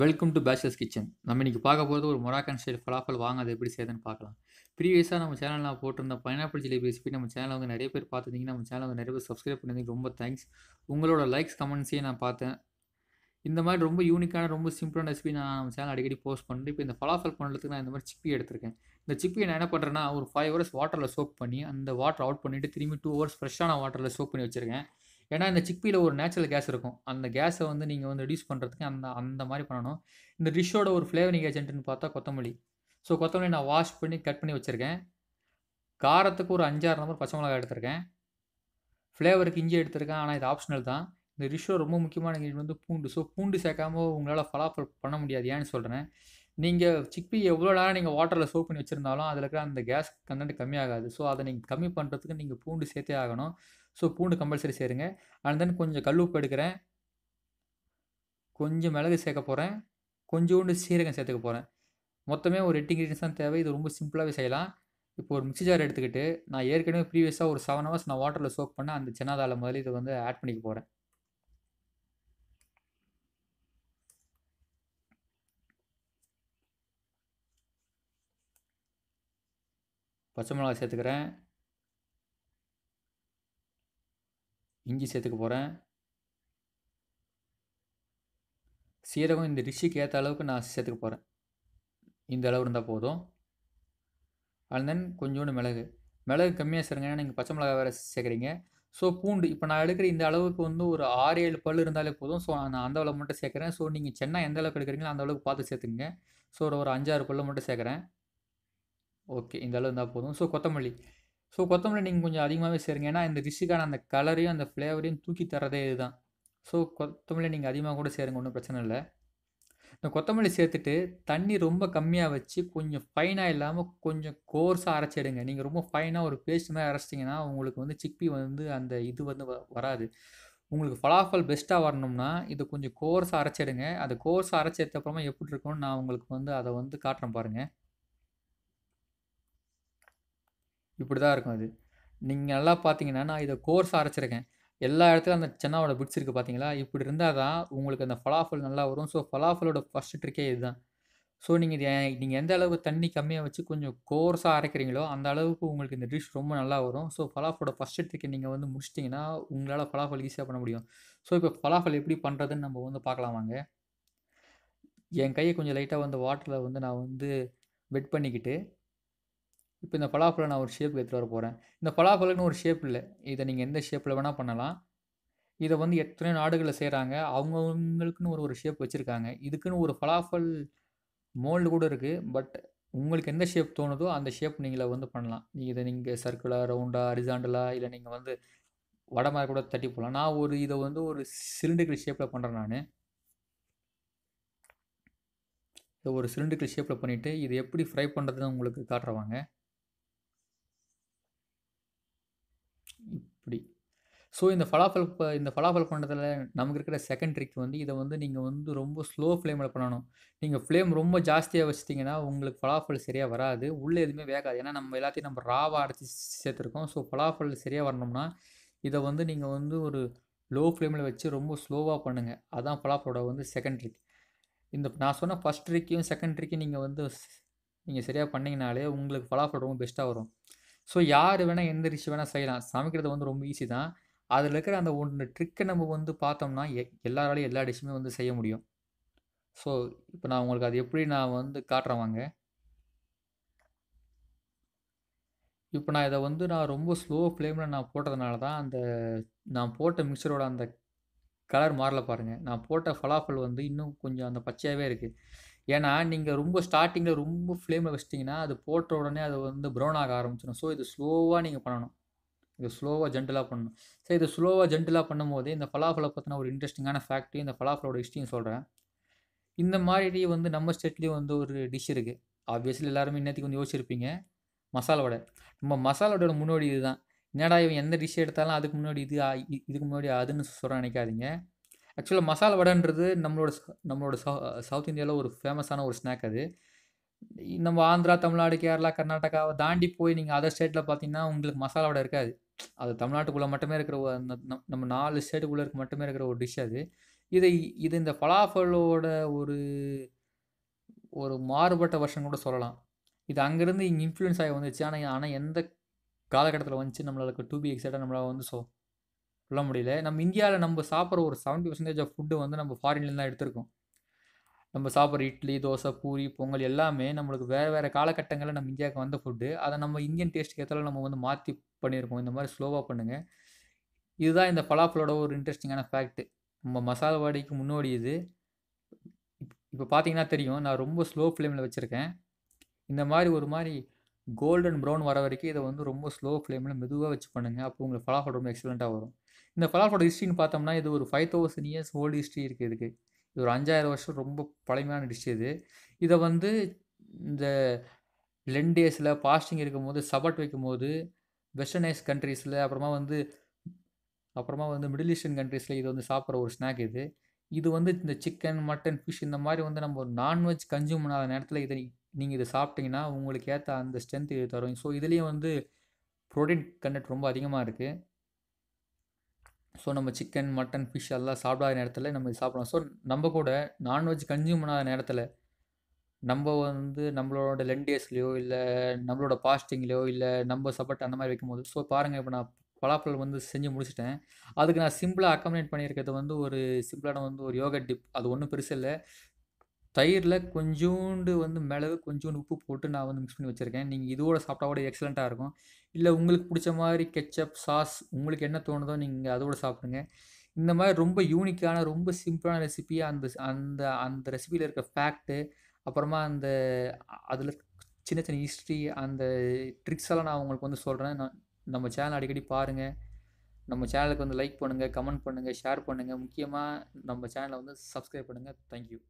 welcome to bachelors kitchen நம்ம இன்றைக்கி பார்க்க போகிறது ஒரு மொராக்கன் ஸ்டைல் ஃபலாஃபல் வாங்க அது எப்படி செய்யுதுன்னு பார்க்கலாம் ப்ரீவியஸாக நம்ம சேனல் நான் போட்டிருந்த பைனாப்பிள் ஜிலேபி ரெசிபி நம்ம சேனலில் வந்து நிறைய பேர் பார்த்துருந்தீங்க நம்ம சேனல் வந்து நிறைய பேர் சப்ஸ்கிரைப் பண்ணியிருந்தீங்க ரொம்ப தேங்க்ஸ் உங்களோட லைக்ஸ் கமெண்ட்ஸையும் நான் பார்த்தேன் இந்த மாதிரி ரொம்ப யூனிக்கான ரொம்ப சிம்பிளான ரெசிபி நான் நம்ம சேனல் அடிக்கடி போஸ்ட் பண்ணிட்டு இப்போ இந்த ஃபலாஃபல் பண்ணுறதுக்கு நான் இந்த மாதிரி சிப்பி எடுத்திருக்கேன் இந்த சிப்பியை நான் என்ன பண்ணுறேன்னா ஒரு ஃபைவ் ஹவர்ஸ் வாட்டரில் சோப் பண்ணி அந்த வாட்டர் அவுட் பண்ணிவிட்டு திரும்பி டூ ஹவர்ஸ் ஃப்ரெஷ்ஷான வாட்டரில் சோப் பண்ணி வச்சுருக்கேன் ஏன்னா இந்த சிக்பியில் ஒரு நேச்சுரல் கேஸ் இருக்கும் அந்த கேஸை வந்து நீங்கள் வந்து ரிடியூஸ் பண்ணுறதுக்கு அந்த அந்த மாதிரி பண்ணணும் இந்த டிஷ்ஷோட ஒரு ஃப்ளேவரிங் ஏஜென்ட்னு பார்த்தா கொத்தமல்லி ஸோ கொத்தமல்லி நான் வாஷ் பண்ணி கட் பண்ணி வச்சுருக்கேன் காரத்துக்கு ஒரு அஞ்சாறு நம்பர் பச்சை மிளகாய் எடுத்திருக்கேன் ஃப்ளேவருக்கு இஞ்சி எடுத்திருக்கேன் ஆனால் இது ஆப்ஷனல் தான் இந்த ரிஷோ ரொம்ப முக்கியமான இன்க்ரீடியன்ட் வந்து பூண்டு ஸோ பூண்டு சேர்க்காம உங்களால் ஃபலாஃபல் பண்ண முடியாது ஏன்னு சொல்கிறேன் நீங்கள் சிக்பி எவ்வளோ நேரம் நீங்கள் வாட்டரில் சோப் பண்ணி வச்சுருந்தாலும் அதில் இருக்கிற அந்த கேஸ் கண்டென்ட் கம்மியாகாது ஸோ அதை நீங்கள் கம்மி பண்ணுறதுக்கு நீங்கள் பூண்டு சேர்த்தே ஆகணும் ஸோ பூண்டு கம்பல்சரி சேருங்க அண்ட் தென் கொஞ்சம் கல் உப்பு எடுக்கிறேன் கொஞ்சம் மிளகு சேர்க்க போகிறேன் கொஞ்சோண்டு சீரகம் சேர்த்துக்க போகிறேன் மொத்தமே ஒரு எட்டு இன்க்ரீடியன்ஸ் தான் தேவை இது ரொம்ப சிம்பிளாகவே செய்யலாம் இப்போ ஒரு மிக்சி ஜார் எடுத்துக்கிட்டு நான் ஏற்கனவே ப்ரீவியஸாக ஒரு செவன் ஹவர்ஸ் நான் வாட்டரில் சோக் பண்ண அந்த சின்னதால முதல்ல இதை வந்து ஆட் பண்ணிக்க போகிறேன் பச்சை மிளகா சேர்த்துக்கிறேன் இஞ்சி சேர்த்துக்க போகிறேன் சீரகம் இந்த டிஷ்ஷுக்கு ஏற்ற அளவுக்கு நான் சேர்த்துக்க போகிறேன் இந்த அளவு இருந்தால் போதும் அண்ட் தென் கொஞ்சோண்டு மிளகு மிளகு கம்மியாக சேருங்க ஏன்னா நீங்கள் பச்சை மிளகா வேறு சேர்க்குறீங்க ஸோ பூண்டு இப்போ நான் எடுக்கிற இந்த அளவுக்கு வந்து ஒரு ஆறு ஏழு பல் இருந்தாலே போதும் ஸோ நான் அந்த அளவு மட்டும் சேர்க்குறேன் ஸோ நீங்கள் சென்னா எந்த அளவுக்கு எடுக்கிறீங்களோ அந்த அளவுக்கு பார்த்து சேர்த்துங்க ஸோ ஒரு ஒரு அஞ்சாறு பல்லு மட்டும் சேர்க்குறேன் ஓகே இந்த அளவு இருந்தால் போதும் ஸோ கொத்தமல்லி ஸோ கொத்தமல்லி நீங்கள் கொஞ்சம் அதிகமாகவே சேருங்க ஏன்னா இந்த டிஷ்ஷுக்கான அந்த கலரையும் அந்த ஃப்ளேவரையும் தூக்கி தரதே இதுதான் ஸோ கொத்தமல்லி நீங்கள் அதிகமாக கூட சேருங்க ஒன்றும் பிரச்சனை இல்லை இந்த கொத்தமல்லி சேர்த்துட்டு தண்ணி ரொம்ப கம்மியாக வச்சு கொஞ்சம் ஃபைனாக இல்லாமல் கொஞ்சம் கோர்ஸாக அரைச்சிடுங்க நீங்கள் ரொம்ப ஃபைனாக ஒரு பேஸ்ட் மாதிரி அரைச்சிட்டிங்கன்னா உங்களுக்கு வந்து சிக்பி வந்து அந்த இது வந்து வராது உங்களுக்கு ஃபலாஃபல் பெஸ்ட்டாக வரணும்னா இது கொஞ்சம் கோர்ஸாக அரைச்சிடுங்க அது கோர்ஸ் அரைச்சதுக்கப்புறமா எப்படி இருக்கும்னு நான் உங்களுக்கு வந்து அதை வந்து காட்டுறேன் பாருங்கள் இப்படி தான் இருக்கும் அது நீங்கள் நல்லா பார்த்தீங்கன்னா நான் இதை கோர்ஸ் அரைச்சிருக்கேன் எல்லா இடத்துலையும் அந்த சென்னாவோட பிட்ஸ் இருக்குது பார்த்தீங்களா இப்படி இருந்தால் தான் உங்களுக்கு அந்த ஃபலாஃபல் நல்லா வரும் ஸோ ஃபலாஃபலோட ஃபஸ்ட் ட்ரிக்கே இதுதான் ஸோ நீங்கள் இது நீங்கள் எந்த அளவுக்கு தண்ணி கம்மியாக வச்சு கொஞ்சம் கோர்ஸாக அரைக்கிறீங்களோ அந்த அளவுக்கு உங்களுக்கு இந்த டிஷ் ரொம்ப நல்லா வரும் ஸோ ஃபலாஃபோட ஃபஸ்ட் ட்ரிக்கை நீங்கள் வந்து முடிச்சிட்டிங்கன்னா உங்களால் ஃபலாஃபல் ஈஸியாக பண்ண முடியும் ஸோ இப்போ ஃபலாஃபல் எப்படி பண்ணுறதுன்னு நம்ம வந்து பார்க்கலாம் வாங்க என் கையை கொஞ்சம் லைட்டாக வந்து வாட்டரில் வந்து நான் வந்து வெட் பண்ணிக்கிட்டு இப்போ இந்த ஃபலாஃபலை நான் ஒரு ஷேப்புக்கு எடுத்துகிட்டு வர போகிறேன் இந்த ஃபலாஃபலுக்குன்னு ஒரு ஷேப் இல்லை இதை நீங்கள் எந்த ஷேப்பில் வேணால் பண்ணலாம் இதை வந்து எத்தனை நாடுகளில் செய்கிறாங்க அவங்கவுங்களுக்குன்னு ஒரு ஒரு ஷேப் வச்சுருக்காங்க இதுக்குன்னு ஒரு ஃபலாஃபல் மோல்டு கூட இருக்குது பட் உங்களுக்கு எந்த ஷேப் தோணுதோ அந்த ஷேப் நீங்கள வந்து பண்ணலாம் நீங்கள் இதை நீங்கள் சர்க்குலாக ரவுண்டாக அரிசாண்டலாக இல்லை நீங்கள் வந்து வடை மாதிரி கூட தட்டி போகலாம் நான் ஒரு இதை வந்து ஒரு சிலிண்டர்கள் ஷேப்பில் பண்ணுறேன் நான் இதை ஒரு சிலிண்டர்கள் ஷேப்பில் பண்ணிவிட்டு இது எப்படி ஃப்ரை பண்ணுறதுன்னு உங்களுக்கு காட்டுறவாங்க ஸோ இந்த ஃபலாஃபல் இந்த ஃபலாஃபல் பண்ணுறதுல நமக்கு இருக்கிற செகண்ட் ட்ரிக் வந்து இதை வந்து நீங்கள் வந்து ரொம்ப ஸ்லோ ஃப்ளேமில் பண்ணணும் நீங்கள் ஃப்ளேம் ரொம்ப ஜாஸ்தியாக வச்சிட்டிங்கன்னா உங்களுக்கு ஃபலாஃபல் சரியாக வராது உள்ளே எதுவுமே வேகாது ஏன்னா நம்ம எல்லாத்தையும் நம்ம ராவாக அரைச்சி சேர்த்துருக்கோம் ஸோ ஃபலாஃபல் சரியாக வரணும்னா இதை வந்து நீங்கள் வந்து ஒரு லோ ஃப்ளேமில் வச்சு ரொம்ப ஸ்லோவாக பண்ணுங்கள் அதான் ஃபலாஃபலோட வந்து செகண்ட் ட்ரிக் இந்த நான் சொன்ன ஃபஸ்ட் ட்ரிக்கையும் செகண்ட் ட்ரிக்கையும் நீங்கள் வந்து நீங்கள் சரியாக பண்ணிங்கனாலே உங்களுக்கு ஃபலாஃபல் ரொம்ப பெஸ்ட்டாக வரும் ஸோ யார் வேணால் எந்த ரிஷ் வேணால் செய்யலாம் சமைக்கிறது வந்து ரொம்ப ஈஸி தான் அதில் இருக்கிற அந்த ஒன்று ட்ரிக்கை நம்ம வந்து பார்த்தோம்னா எ எல்லாராலையும் எல்லா டிஷ்ஷுமே வந்து செய்ய முடியும் ஸோ இப்போ நான் உங்களுக்கு அது எப்படி நான் வந்து காட்டுறேன் வாங்க இப்போ நான் இதை வந்து நான் ரொம்ப ஸ்லோ ஃப்ளேமில் நான் போட்டதுனால தான் அந்த நான் போட்ட மிக்சரோட அந்த கலர் மாறல பாருங்கள் நான் போட்ட ஃபலாஃபல் வந்து இன்னும் கொஞ்சம் அந்த பச்சையாகவே இருக்குது ஏன்னா நீங்கள் ரொம்ப ஸ்டார்டிங்கில் ரொம்ப ஃப்ளேமில் வச்சிட்டிங்கன்னா அது போட்ட உடனே அது வந்து ப்ரௌன் ஆக ஆரம்பிச்சிடும் ஸோ இது ஸ்லோவாக நீங்கள் பண்ணணும் இது ஸ்லோவாக ஜென்டலாக பண்ணணும் சரி இது ஸ்லோவாக ஜென்டலாக பண்ணும்போது இந்த ஃபலாஃபலை பற்றின ஒரு இன்ட்ரெஸ்டிங்கான ஃபேக்ட்ரி இந்த ஃபலாஃபலோட ஹிஸ்ட்ரியும் சொல்கிறேன் இந்த மாதிரி வந்து நம்ம ஸ்டேட்லேயும் வந்து ஒரு டிஷ் இருக்குது ஆப்வியஸ்லி எல்லாருமே இன்னத்துக்கு வந்து யோசிச்சிருப்பீங்க மசாலா வடை நம்ம மசாலா வடையோட முன்னோடி இதுதான் என்னடா இவன் எந்த டிஷ் எடுத்தாலும் அதுக்கு முன்னாடி இது இதுக்கு முன்னாடி அதுன்னு சொல்கிறேன் நினைக்காதீங்க ஆக்சுவலாக மசாலா வடைன்றது நம்மளோட நம்மளோட சவுத் இந்தியாவில் ஒரு ஃபேமஸான ஒரு ஸ்நாக் அது நம்ம ஆந்திரா தமிழ்நாடு கேரளா கர்நாடகாவை தாண்டி போய் நீங்கள் அதர் ஸ்டேட்டில் பார்த்தீங்கன்னா உங்களுக்கு மசாலா வடை இருக்காது அது தமிழ்நாட்டுக்குள்ளே மட்டுமே இருக்கிற நம்ம நாலு ஸ்டேட்டுக்குள்ளே இருக்க மட்டுமே இருக்கிற ஒரு டிஷ் அது இதை இது இந்த ஃபலாஃபலோட ஒரு ஒரு மாறுபட்ட வருஷம் கூட சொல்லலாம் இது அங்கேருந்து இங்கே இன்ஃப்ளூயன்ஸ் ஆகி வந்துச்சு ஆனால் ஆனால் எந்த காலகட்டத்தில் வந்துச்சு நம்மளுக்கு டூ பி எக்ஸைட்டாக நம்மளால் வந்து சொ சொல்ல முடியல நம்ம இந்தியாவில் நம்ம சாப்பிட்ற ஒரு செவன்ட்டி பர்சன்டேஜ் ஆஃப் ஃபுட்டு வந்து நம்ம ஃபாரின்லேருந்து தான் எடுத்திருக்கோம் நம்ம சாப்பிட்ற இட்லி தோசை பூரி பொங்கல் எல்லாமே நம்மளுக்கு வேறு வேறு காலகட்டங்களில் நம்ம இந்தியாவுக்கு வந்த ஃபுட்டு அதை நம்ம இந்தியன் டேஸ்ட்டுக்கு ஏற்றாலும் நம்ம வந்து மாற்றி பண்ணியிருக்கோம் இந்த மாதிரி ஸ்லோவாக பண்ணுங்கள் இதுதான் இந்த பலாப்பலோட ஒரு இன்ட்ரெஸ்டிங்கான ஃபேக்ட்டு நம்ம மசாலா வாடிக்கு முன்னோடி இது இப்போ பார்த்தீங்கன்னா தெரியும் நான் ரொம்ப ஸ்லோ ஃப்ளேமில் வச்சுருக்கேன் இந்த மாதிரி ஒரு மாதிரி கோல்டன் ப்ரௌன் வர வரைக்கும் இதை வந்து ரொம்ப ஸ்லோ ஃப்ளேமில் மெதுவாக வச்சு பண்ணுங்கள் அப்போ உங்களுக்கு பலாஃபோட ரொம்ப எக்ஸலண்ட்டாக வரும் இந்த ஃபலாஃபோட ஹிஸ்ட்ரின்னு பார்த்தோம்னா இது ஒரு five thousand years old history இருக்குது இதுக்கு இது ஒரு அஞ்சாயிரம் வருஷம் ரொம்ப பழமையான டிஷ் இது இதை வந்து இந்த லென் டேஸில் பாஸ்டிங் இருக்கும் போது சபட் வைக்கும் போது வெஸ்டர்னைஸ் கண்ட்ரீஸில் அப்புறமா வந்து அப்புறமா வந்து மிடில் ஈஸ்டர்ன் கண்ட்ரீஸில் இது வந்து சாப்பிட்ற ஒரு ஸ்நாக் இது இது வந்து இந்த சிக்கன் மட்டன் ஃபிஷ் இந்த மாதிரி வந்து நம்ம ஒரு நான்வெஜ் கன்சியூம் பண்ணாத நேரத்தில் இதை நீங்கள் இதை சாப்பிட்டீங்கன்னா உங்களுக்கு ஏற்ற அந்த ஸ்ட்ரென்த் இது தரும் ஸோ இதுலேயும் வந்து ப்ரோட்டீன் கண்டென்ட் ரொம்ப அதிகமாக இருக்குது ஸோ நம்ம சிக்கன் மட்டன் ஃபிஷ் எல்லாம் சாப்பிடாத நேரத்தில் நம்ம இது சாப்பிடலாம் ஸோ நம்ம கூட நான்வெஜ் கன்சியூம் பண்ணாத நேரத்தில் நம்ம வந்து நம்மளோட லென் இல்லை நம்மளோட பாஸ்டிங்லையோ இல்லை நம்ம சப்போர்ட் அந்த மாதிரி வைக்கும்போது ஸோ பாருங்கள் இப்போ நான் பலாப்பழம் வந்து செஞ்சு முடிச்சிட்டேன் அதுக்கு நான் சிம்பிளாக அக்காமடேட் பண்ணியிருக்கிறது வந்து ஒரு சிம்பிளான வந்து ஒரு யோகா டிப் அது ஒன்றும் பெருசு இல்லை தயிரில் கொஞ்சோண்டு வந்து மிளகு கொஞ்சோண்டு உப்பு போட்டு நான் வந்து மிக்ஸ் பண்ணி வச்சுருக்கேன் நீங்கள் இதோட சாப்பிட்டா கூட எக்ஸலண்ட்டாக இருக்கும் இல்லை உங்களுக்கு பிடிச்ச மாதிரி கெச்சப் சாஸ் உங்களுக்கு என்ன தோணுதோ நீங்கள் அதோட சாப்பிடுங்க இந்த மாதிரி ரொம்ப யூனிக்கான ரொம்ப சிம்பிளான ரெசிபியாக அந்த அந்த அந்த ரெசிபியில் இருக்க ஃபேக்ட்டு அப்புறமா அந்த அதில் சின்ன சின்ன ஹிஸ்ட்ரி அந்த ட்ரிக்ஸ் எல்லாம் நான் உங்களுக்கு வந்து சொல்கிறேன் நான் நம்ம சேனல் அடிக்கடி பாருங்கள் நம்ம சேனலுக்கு வந்து லைக் பண்ணுங்கள் கமெண்ட் பண்ணுங்கள் ஷேர் பண்ணுங்கள் முக்கியமாக நம்ம சேனலை வந்து சப்ஸ்கிரைப் பண்ணுங்கள் தேங்க்யூ